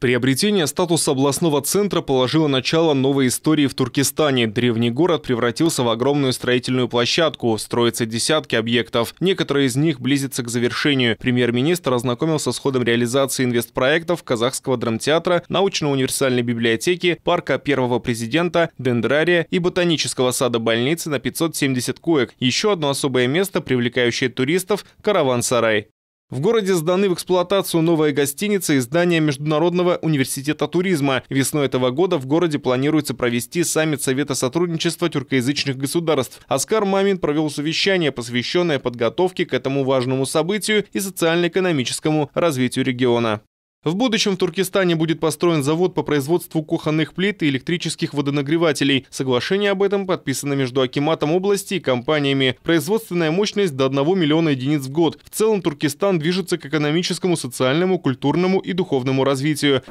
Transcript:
Приобретение статуса областного центра положило начало новой истории в Туркестане. Древний город превратился в огромную строительную площадку. Строятся десятки объектов. Некоторые из них близятся к завершению. Премьер-министр ознакомился с ходом реализации инвестпроектов Казахского драмтеатра, научно-универсальной библиотеки, парка первого президента, дендрария и ботанического сада больницы на 570 коек. Еще одно особое место, привлекающее туристов – караван-сарай. В городе сданы в эксплуатацию новая гостиница и здание Международного университета туризма. Весной этого года в городе планируется провести саммит Совета сотрудничества тюркоязычных государств. Оскар Мамин провел совещание, посвященное подготовке к этому важному событию и социально-экономическому развитию региона. В будущем в Туркестане будет построен завод по производству кухонных плит и электрических водонагревателей. Соглашение об этом подписано между Акиматом области и компаниями. Производственная мощность до 1 миллиона единиц в год. В целом Туркестан движется к экономическому, социальному, культурному и духовному развитию.